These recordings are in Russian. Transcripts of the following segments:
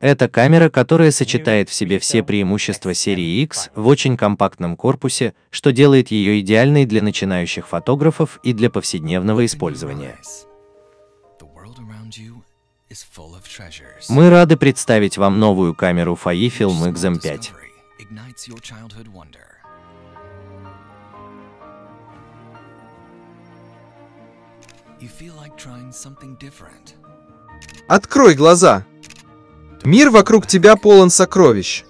Это камера, которая сочетает в себе все преимущества серии X в очень компактном корпусе, что делает ее идеальной для начинающих фотографов и для повседневного использования. Мы рады представить вам новую камеру Fujifilm XM5. Открой глаза. Мир вокруг тебя полон сокровищ.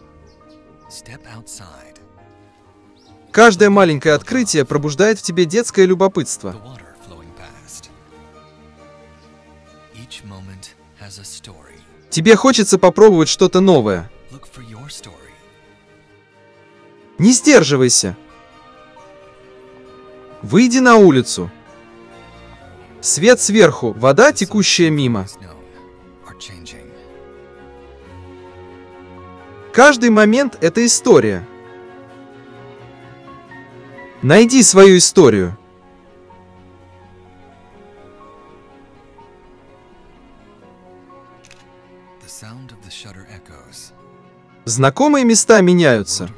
Каждое маленькое открытие пробуждает в тебе детское любопытство. Тебе хочется попробовать что-то новое. Не сдерживайся. Выйди на улицу. Свет сверху, вода, текущая мимо. Каждый момент — это история. Найди свою историю. Знакомые места меняются.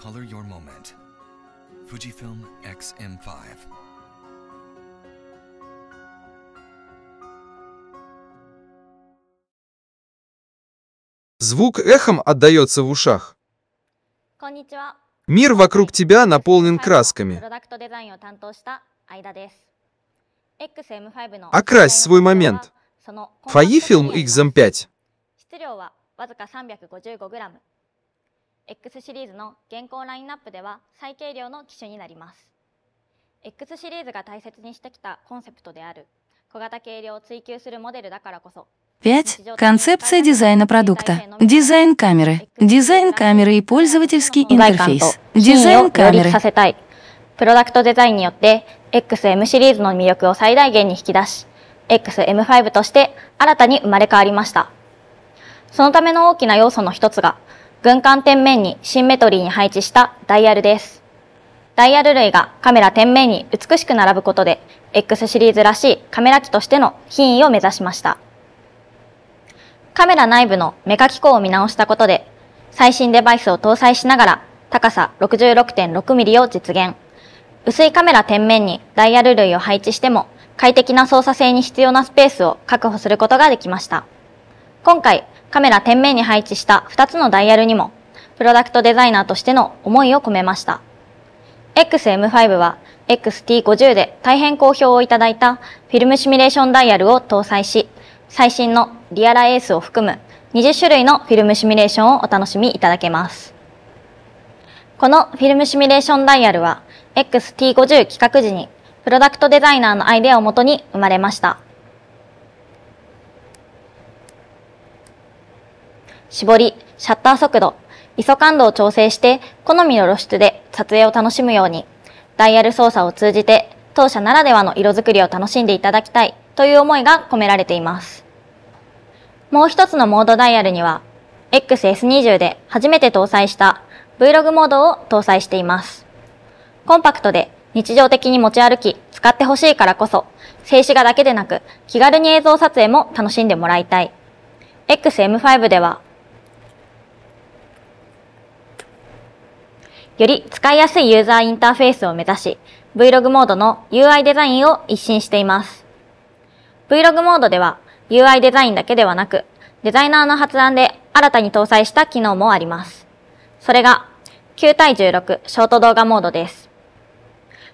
Color your moment. Fujifilm XM5. Звук эхом отдается в ушах. Мир вокруг тебя наполнен красками. Окрась свой момент. Фаифилм XM5. X シリーズの現行ラインナップでは最軽量の機種になります X シリーズが大切にしてきたコンセプトである小型軽量を追求するモデルだからこそ 5. Концепция дизайна продукта. Дизайн камеры. Дизайн камеры и пользовательский интерфейс. Дизайн камеры. プロダクトデザインによって XM シリーズの魅力を最大限に引き出し XM5 として新たに生まれ変わりました。そのための大きな要素の一つが軍艦天面にシンメトリーに配置したダイヤルです。ダイヤル類がカメラ天面に美しく並ぶことで、X シリーズらしいカメラ機としての品位を目指しました。カメラ内部のメカ機構を見直したことで、最新デバイスを搭載しながら高さ 66.6mm を実現。薄いカメラ天面にダイヤル類を配置しても快適な操作性に必要なスペースを確保することができました。今回、カメラ点面に配置した2つのダイヤルにも、プロダクトデザイナーとしての思いを込めました。XM5 は XT50 で大変好評をいただいたフィルムシミュレーションダイヤルを搭載し、最新のリアラエースを含む20種類のフィルムシミュレーションをお楽しみいただけます。このフィルムシミュレーションダイヤルは XT50 企画時にプロダクトデザイナーのアイデアをもとに生まれました。絞り、シャッター速度、ISO 感度を調整して好みの露出で撮影を楽しむように、ダイヤル操作を通じて当社ならではの色づくりを楽しんでいただきたいという思いが込められています。もう一つのモードダイヤルには、XS20 で初めて搭載した Vlog モードを搭載しています。コンパクトで日常的に持ち歩き使ってほしいからこそ、静止画だけでなく気軽に映像撮影も楽しんでもらいたい。XM5 ではより使いやすいユーザーインターフェースを目指し、Vlog モードの UI デザインを一新しています。Vlog モードでは UI デザインだけではなく、デザイナーの発案で新たに搭載した機能もあります。それが9対16ショート動画モードです。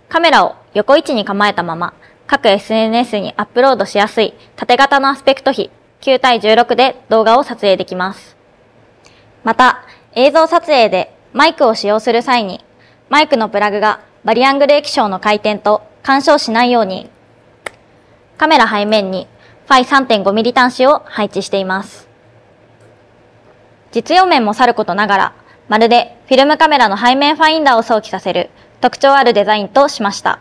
カメラを横位置に構えたまま各 SNS にアップロードしやすい縦型のアスペクト比9対16で動画を撮影できます。また、映像撮影でマイクを使用する際に、マイクのプラグがバリアングル液晶の回転と干渉しないように、カメラ背面に Φ3.5mm 端子を配置しています。実用面もさることながら、まるでフィルムカメラの背面ファインダーを想起させる特徴あるデザインとしました。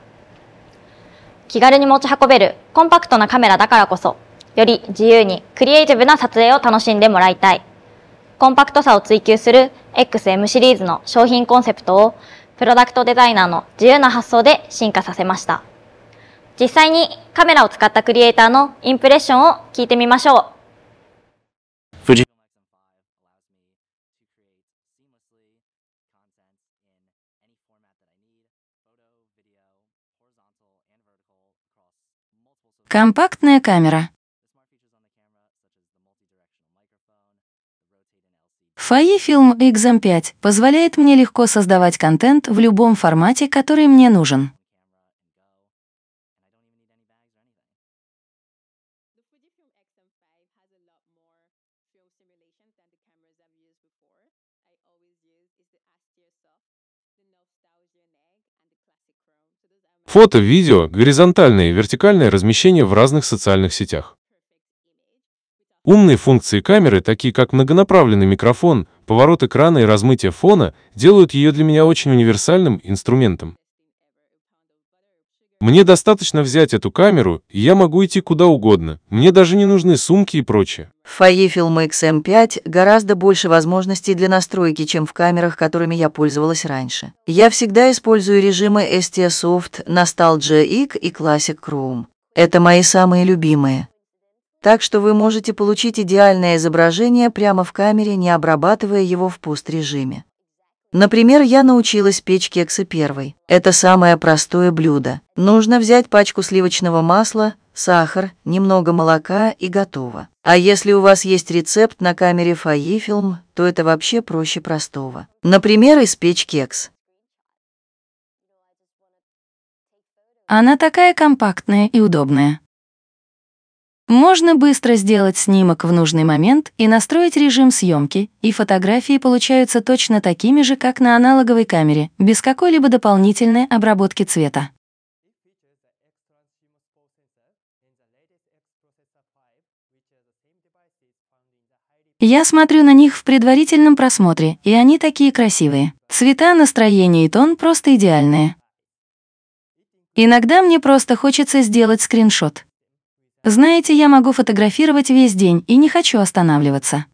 気軽に持ち運べるコンパクトなカメラだからこそ、より自由にクリエイティブな撮影を楽しんでもらいたい。コンパクトさを追求する XM シリーズの商品コンセプトをプロダクトデザイナーの自由な発想で進化させました。実際にカメラを使ったクリエイターのインプレッションを聞いてみましょう。Компактная камера Фае Film XM5 позволяет мне легко создавать контент в любом формате, который мне нужен. Фото, видео, горизонтальное и вертикальное размещение в разных социальных сетях. Умные функции камеры, такие как многонаправленный микрофон, поворот экрана и размытие фона, делают ее для меня очень универсальным инструментом. Мне достаточно взять эту камеру, и я могу идти куда угодно. Мне даже не нужны сумки и прочее. В фойе фильма XM5 гораздо больше возможностей для настройки, чем в камерах, которыми я пользовалась раньше. Я всегда использую режимы STSoft, Nostalgia Ig и Classic Chrome. Это мои самые любимые так что вы можете получить идеальное изображение прямо в камере, не обрабатывая его в пост-режиме. Например, я научилась печь кексы первой. Это самое простое блюдо. Нужно взять пачку сливочного масла, сахар, немного молока и готово. А если у вас есть рецепт на камере Фаифилм, то это вообще проще простого. Например, испечь кекс. Она такая компактная и удобная. Можно быстро сделать снимок в нужный момент и настроить режим съемки, и фотографии получаются точно такими же, как на аналоговой камере, без какой-либо дополнительной обработки цвета. Я смотрю на них в предварительном просмотре, и они такие красивые. Цвета, настроение и тон просто идеальные. Иногда мне просто хочется сделать скриншот. Знаете, я могу фотографировать весь день и не хочу останавливаться.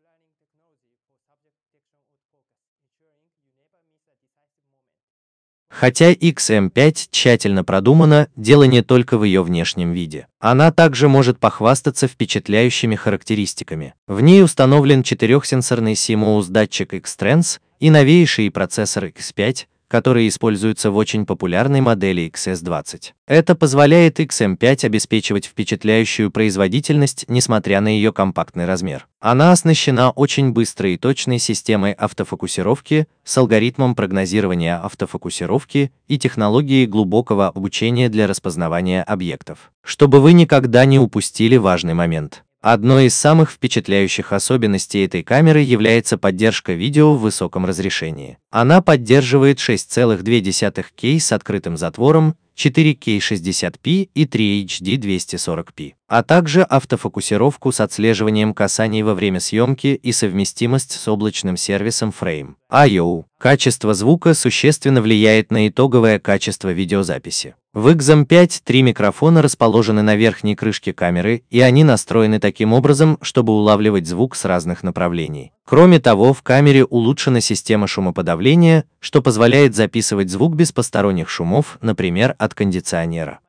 Хотя XM5 тщательно продумана, дело не только в ее внешнем виде. Она также может похвастаться впечатляющими характеристиками. В ней установлен четырехсенсорный CMOS датчик x Xtrans и новейший процессор X5, которые используются в очень популярной модели XS20. Это позволяет XM5 обеспечивать впечатляющую производительность, несмотря на ее компактный размер. Она оснащена очень быстрой и точной системой автофокусировки с алгоритмом прогнозирования автофокусировки и технологией глубокого обучения для распознавания объектов, чтобы вы никогда не упустили важный момент. Одной из самых впечатляющих особенностей этой камеры является поддержка видео в высоком разрешении. Она поддерживает 62 кей с открытым затвором, 4К 60p и 3HD 240p, а также автофокусировку с отслеживанием касаний во время съемки и совместимость с облачным сервисом Frame. Frame.io. Качество звука существенно влияет на итоговое качество видеозаписи. В XM5 три микрофона расположены на верхней крышке камеры, и они настроены таким образом, чтобы улавливать звук с разных направлений. Кроме того, в камере улучшена система шумоподавления, что позволяет записывать звук без посторонних шумов, например, от кондиционера.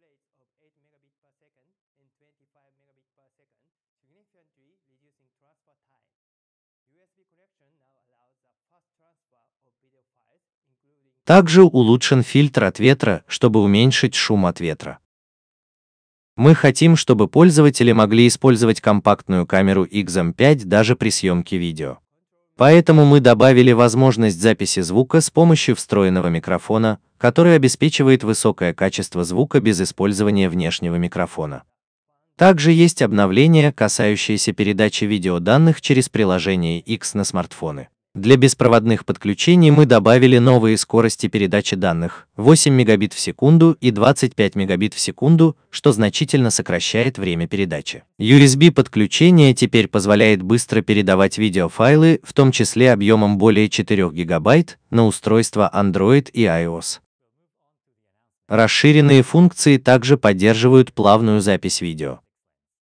rates of 8 megabit per second and 25 megabit per second, significantly reducing transfer time. USB connection now allows the fast transfer of video files, including... Также улучшен фильтр от ветра, чтобы уменьшить шум от ветра. Мы хотим, чтобы пользователи могли использовать компактную камеру XM5 даже при съемке видео. Поэтому мы добавили возможность записи звука с помощью встроенного микрофона, который обеспечивает высокое качество звука без использования внешнего микрофона. Также есть обновления, касающиеся передачи видеоданных через приложение X на смартфоны. Для беспроводных подключений мы добавили новые скорости передачи данных 8 Мбит в секунду и 25 Мбит в секунду, что значительно сокращает время передачи. USB подключение теперь позволяет быстро передавать видеофайлы, в том числе объемом более 4 ГБ, на устройства Android и iOS. Расширенные функции также поддерживают плавную запись видео.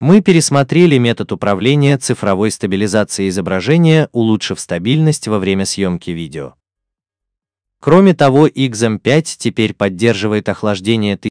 Мы пересмотрели метод управления цифровой стабилизацией изображения, улучшив стабильность во время съемки видео. Кроме того, XM5 теперь поддерживает охлаждение